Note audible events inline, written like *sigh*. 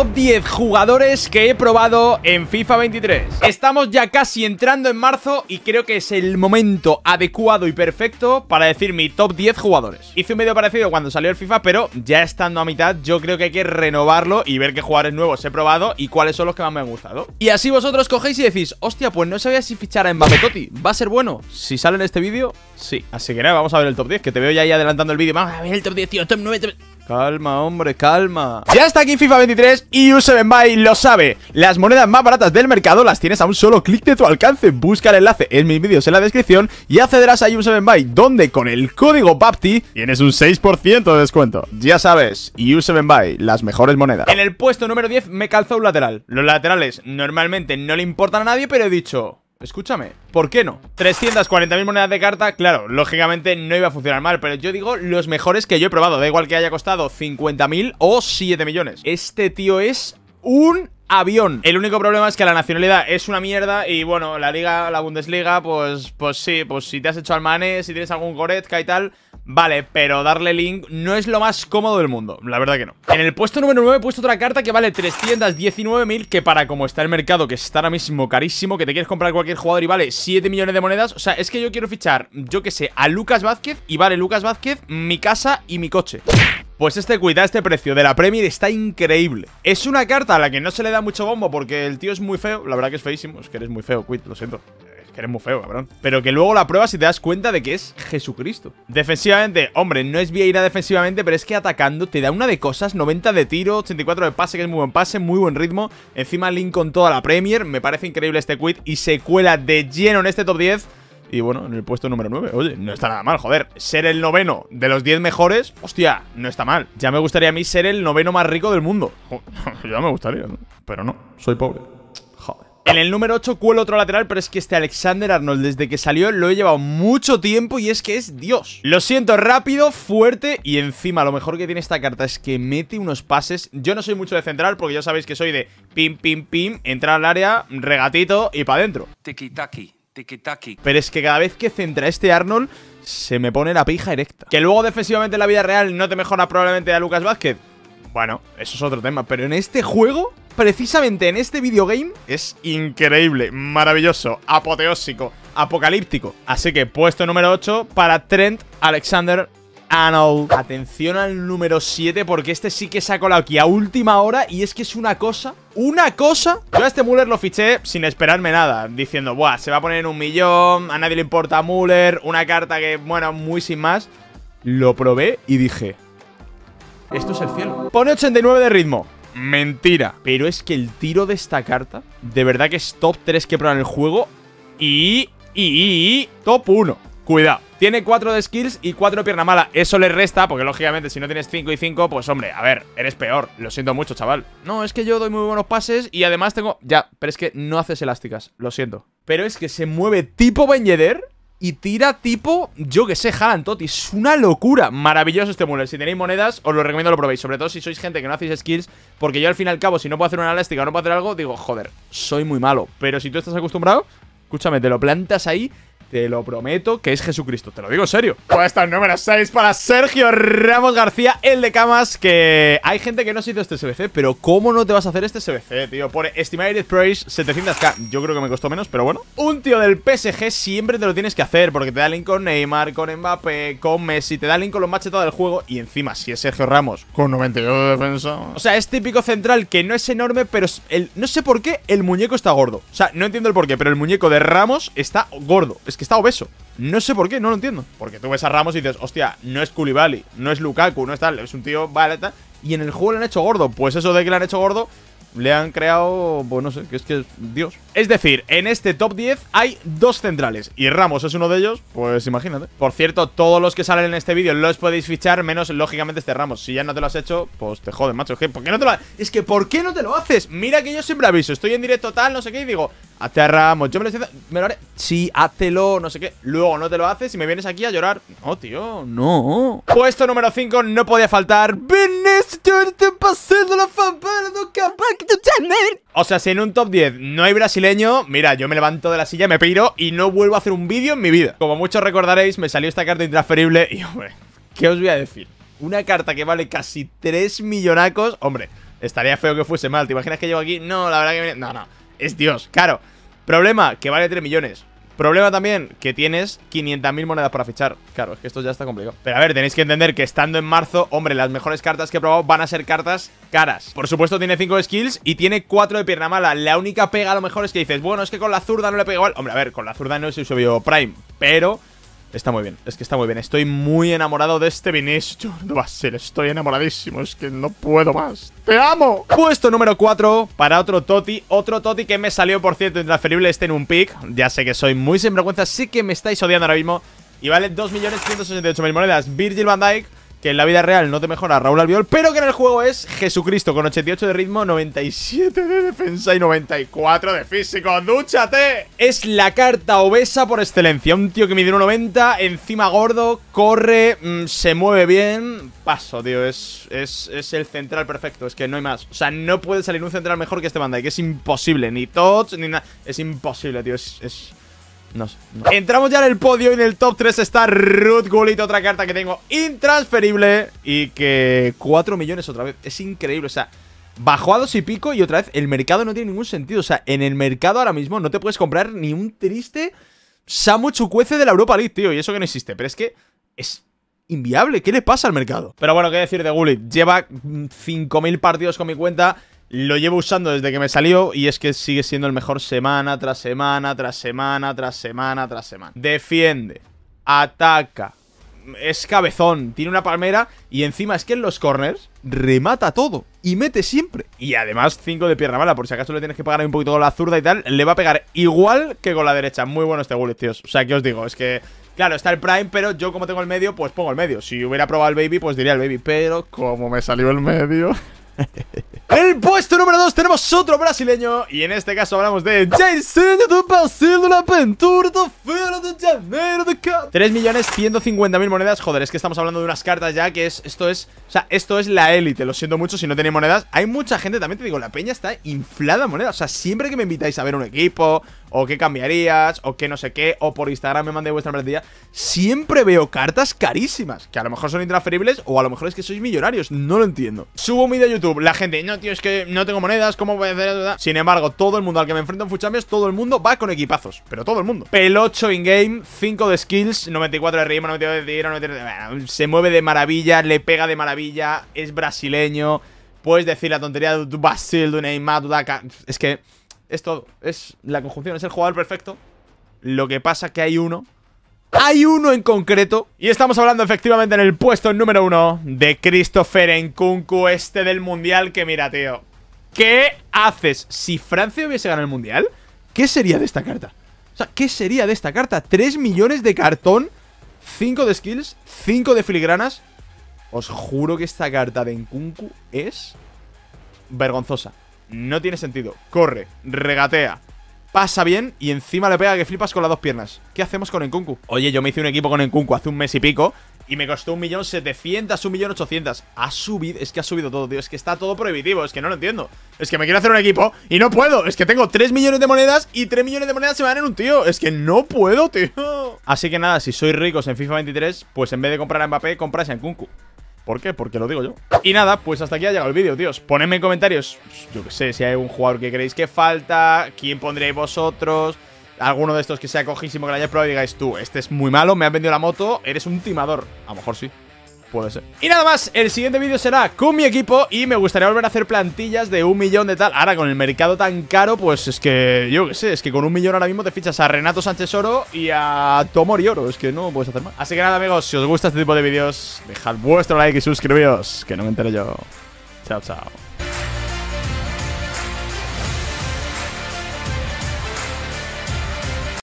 top 10 jugadores que he probado en FIFA 23 Estamos ya casi entrando en marzo y creo que es el momento adecuado y perfecto para decir mi top 10 jugadores Hice un vídeo parecido cuando salió el FIFA, pero ya estando a mitad yo creo que hay que renovarlo y ver qué jugadores nuevos he probado y cuáles son los que más me han gustado Y así vosotros cogéis y decís, hostia, pues no sabía si fichar en Mbappé ¿va a ser bueno? Si sale en este vídeo, sí Así que nada, vamos a ver el top 10, que te veo ya ahí adelantando el vídeo Vamos a ver el top 10, tío, top 9, top... Calma, hombre, calma Ya está aquí FIFA 23 y 7 Buy lo sabe Las monedas más baratas del mercado las tienes a un solo clic de tu alcance Busca el enlace en mis vídeos en la descripción Y accederás a 7 Buy Donde con el código PAPTI tienes un 6% de descuento Ya sabes, 7 Buy, las mejores monedas En el puesto número 10 me calzó un lateral Los laterales normalmente no le importan a nadie Pero he dicho, Escúchame, ¿por qué no? 340.000 monedas de carta, claro, lógicamente no iba a funcionar mal Pero yo digo los mejores que yo he probado Da igual que haya costado 50.000 o 7 millones Este tío es un avión. El único problema es que la nacionalidad es una mierda y bueno, la liga, la Bundesliga, pues pues sí, pues si te has hecho al si tienes algún Goretzka y tal, Vale, pero darle link no es lo más cómodo del mundo La verdad que no En el puesto número 9 he puesto otra carta que vale 319.000 Que para como está el mercado, que está ahora mismo carísimo Que te quieres comprar cualquier jugador y vale 7 millones de monedas O sea, es que yo quiero fichar, yo que sé, a Lucas Vázquez Y vale Lucas Vázquez, mi casa y mi coche pues este, cuidado, este precio de la Premier está increíble. Es una carta a la que no se le da mucho bombo porque el tío es muy feo. La verdad que es feísimo, es que eres muy feo, Quit, lo siento que eres muy feo, cabrón. Pero que luego la pruebas y te das cuenta de que es Jesucristo. Defensivamente, hombre, no es Vieira defensivamente, pero es que atacando te da una de cosas. 90 de tiro, 84 de pase, que es muy buen pase, muy buen ritmo. Encima Link con toda la Premier. Me parece increíble este quit y se cuela de lleno en este top 10. Y bueno, en el puesto número 9, oye, no está nada mal, joder. Ser el noveno de los 10 mejores, hostia, no está mal. Ya me gustaría a mí ser el noveno más rico del mundo. *laughs* ya me gustaría, pero no, soy pobre. En el número 8 cuelo otro lateral, pero es que este Alexander Arnold desde que salió lo he llevado mucho tiempo y es que es Dios. Lo siento, rápido, fuerte y encima lo mejor que tiene esta carta es que mete unos pases. Yo no soy mucho de central porque ya sabéis que soy de pim, pim, pim, entrar al área, regatito y para adentro. Tiki-taki, Pero es que cada vez que centra este Arnold se me pone la pija erecta. Que luego defensivamente en la vida real no te mejora probablemente a Lucas Vázquez. Bueno, eso es otro tema, pero en este juego precisamente en este videogame es increíble, maravilloso, apoteósico, apocalíptico. Así que puesto número 8 para Trent Alexander Arnold. Atención al número 7 porque este sí que se ha colado aquí a última hora y es que es una cosa una cosa. Yo a este Muller lo fiché sin esperarme nada, diciendo, buah, se va a poner en un millón, a nadie le importa Muller una carta que, bueno, muy sin más. Lo probé y dije, esto es el cielo. Pone 89 de ritmo, Mentira. Pero es que el tiro de esta carta, de verdad que es top 3 que en el juego. Y, y, top 1. Cuidado. Tiene 4 de skills y 4 pierna mala. Eso le resta, porque lógicamente si no tienes 5 y 5, pues hombre, a ver, eres peor. Lo siento mucho, chaval. No, es que yo doy muy buenos pases y además tengo... Ya, pero es que no haces elásticas, lo siento. Pero es que se mueve tipo Ben y tira tipo, yo que sé, Jalan Totti Es una locura, maravilloso este mule. Si tenéis monedas, os lo recomiendo lo probéis Sobre todo si sois gente que no hacéis skills Porque yo al fin y al cabo, si no puedo hacer una elástica o no puedo hacer algo Digo, joder, soy muy malo Pero si tú estás acostumbrado, escúchame, te lo plantas ahí te lo prometo que es Jesucristo, te lo digo en serio. Pues está el número 6 para Sergio Ramos García, el de camas, que hay gente que no se hizo este SBC, pero ¿cómo no te vas a hacer este SBC, tío? Por Estimated Price 700k, yo creo que me costó menos, pero bueno. Un tío del PSG siempre te lo tienes que hacer, porque te da link con Neymar, con Mbappé, con Messi, te da link con los machetados del juego, y encima, si es Sergio Ramos, con 92 de defensa. O sea, es típico central que no es enorme, pero el, no sé por qué el muñeco está gordo. O sea, no entiendo el por qué, pero el muñeco de Ramos está gordo que está obeso. No sé por qué, no lo entiendo. Porque tú ves a Ramos y dices, hostia, no es culibali no es Lukaku, no es tal, es un tío barata. Y en el juego le han hecho gordo. Pues eso de que le han hecho gordo, le han creado, pues no sé, que es que es Dios. Es decir, en este top 10 hay dos centrales y Ramos es uno de ellos, pues imagínate. Por cierto, todos los que salen en este vídeo los podéis fichar, menos lógicamente este Ramos. Si ya no te lo has hecho, pues te joden, macho. ¿Por qué no te lo Es que ¿por qué no te lo haces? Mira que yo siempre aviso, estoy en directo tal, no sé qué, y digo, Hazte Yo me lo me haré. Sí, hácelo no sé qué. Luego no te lo haces y me vienes aquí a llorar. No, tío, no. Puesto número 5, no podía faltar. la O sea, si en un top 10 no hay brasileño, mira, yo me levanto de la silla, me piro y no vuelvo a hacer un vídeo en mi vida. Como muchos recordaréis, me salió esta carta intransferible y, hombre, ¿qué os voy a decir? Una carta que vale casi 3 millonacos. Hombre, estaría feo que fuese mal. ¿Te imaginas que llevo aquí? No, la verdad que... No, no es Dios, claro. Problema, que vale 3 millones. Problema también, que tienes 500.000 monedas para fichar. Claro, es que esto ya está complicado. Pero a ver, tenéis que entender que estando en marzo, hombre, las mejores cartas que he probado van a ser cartas caras. Por supuesto, tiene 5 skills y tiene 4 de pierna mala. La única pega a lo mejor es que dices, bueno, es que con la zurda no le pega igual. Hombre, a ver, con la zurda no se subió Prime, pero Está muy bien, es que está muy bien. Estoy muy enamorado de este Vinicius a ser, Estoy enamoradísimo, es que no puedo más. ¡Te amo! Puesto número 4 para otro Toti. Otro Toti que me salió, por cierto, intransferible este en un pick. Ya sé que soy muy sinvergüenza, sí que me estáis odiando ahora mismo. Y vale 2.168.000 monedas. Virgil van Dyke que en la vida real no te mejora Raúl Albiol, pero que en el juego es Jesucristo, con 88 de ritmo, 97 de defensa y 94 de físico. ¡Dúchate! Es la carta obesa por excelencia. Un tío que mide 90, encima gordo, corre, mm, se mueve bien. Paso, tío, es, es, el central perfecto, es que no hay más. O sea, no puede salir un central mejor que este banda, que es imposible. Ni touch, ni nada. Es imposible, tío, es... Entramos ya en el podio y en el top 3 está Ruth Gullit, otra carta que tengo intransferible y que 4 millones otra vez. Es increíble, o sea, bajó a y pico y otra vez el mercado no tiene ningún sentido. O sea, en el mercado ahora mismo no te puedes comprar ni un triste Samu Chucuece de la Europa League, tío. Y eso que no existe, pero es que es inviable. ¿Qué le pasa al mercado? Pero bueno, qué decir de Gullit. Lleva 5.000 partidos con mi cuenta. Lo llevo usando desde que me salió y es que sigue siendo el mejor semana tras semana, tras semana, tras semana, tras semana. Defiende, ataca, es cabezón, tiene una palmera y encima es que en los corners remata todo y mete siempre. Y además 5 de pierna mala, por si acaso le tienes que pagar un poquito la zurda y tal, le va a pegar igual que con la derecha. Muy bueno este bullet, tíos. O sea, que os digo, es que... Claro, está el Prime, pero yo como tengo el medio, pues pongo el medio. Si hubiera probado el Baby, pues diría el Baby, pero como me salió el medio... *laughs* El puesto número 2 tenemos otro brasileño Y en este caso hablamos de Jason Brasil de la Aventura de Janeiro de 3 millones 150 mil monedas Joder, es que estamos hablando de unas cartas ya que es Esto es, o sea, esto es la élite Lo siento mucho si no tenéis monedas Hay mucha gente, también te digo, la peña está inflada moneda. monedas O sea, siempre que me invitáis a ver un equipo o qué cambiarías, o qué no sé qué, o por Instagram me mandé vuestra plantilla. Siempre veo cartas carísimas, que a lo mejor son intransferibles, o a lo mejor es que sois millonarios, no lo entiendo. Subo un vídeo a YouTube, la gente, no tío, es que no tengo monedas, ¿cómo voy a hacer? Eso? Sin embargo, todo el mundo al que me enfrento en Fuchamios, todo el mundo va con equipazos, pero todo el mundo. Pelocho in-game, 5 de skills, 94 de ritmo, 92 de tiro, 93 se mueve de maravilla, le pega de maravilla, es brasileño... Puedes decir la tontería de tu Basil, de Neymar, de Es que es todo. Es la conjunción, es el jugador perfecto. Lo que pasa que hay uno. Hay uno en concreto. Y estamos hablando efectivamente en el puesto número uno de Christopher Nkunku, este del Mundial. Que mira, tío. ¿Qué haces? Si Francia hubiese ganado el Mundial, ¿qué sería de esta carta? O sea, ¿qué sería de esta carta? 3 millones de cartón, 5 de skills, 5 de filigranas. Os juro que esta carta de Nkunku es vergonzosa. No tiene sentido. Corre, regatea, pasa bien y encima le pega que flipas con las dos piernas. ¿Qué hacemos con Enkunku? Oye, yo me hice un equipo con Enkunku hace un mes y pico y me costó 1.700.000, 1.800.000. Ha subido, es que ha subido todo, tío. Es que está todo prohibitivo, es que no lo entiendo. Es que me quiero hacer un equipo y no puedo. Es que tengo 3 millones de monedas y 3 millones de monedas se van en un tío. Es que no puedo, tío. Así que nada, si sois ricos en FIFA 23, pues en vez de comprar a Mbappé, compras a Enkunku. ¿Por qué? Porque lo digo yo. Y nada, pues hasta aquí ha llegado el vídeo, tíos. Ponedme en comentarios, yo qué sé, si hay un jugador que creéis que falta, quién pondréis vosotros, alguno de estos que sea cojísimo que la haya probado y digáis tú, este es muy malo, me has vendido la moto, eres un timador. A lo mejor sí. Puede ser. Y nada más, el siguiente vídeo será con mi equipo y me gustaría volver a hacer plantillas de un millón de tal. Ahora, con el mercado tan caro, pues es que, yo qué sé, es que con un millón ahora mismo te fichas a Renato Sánchez Oro y a Tomori Oro. Es que no puedes hacer más. Así que nada, amigos, si os gusta este tipo de vídeos, dejad vuestro like y suscribíos, que no me entero yo. Chao, chao.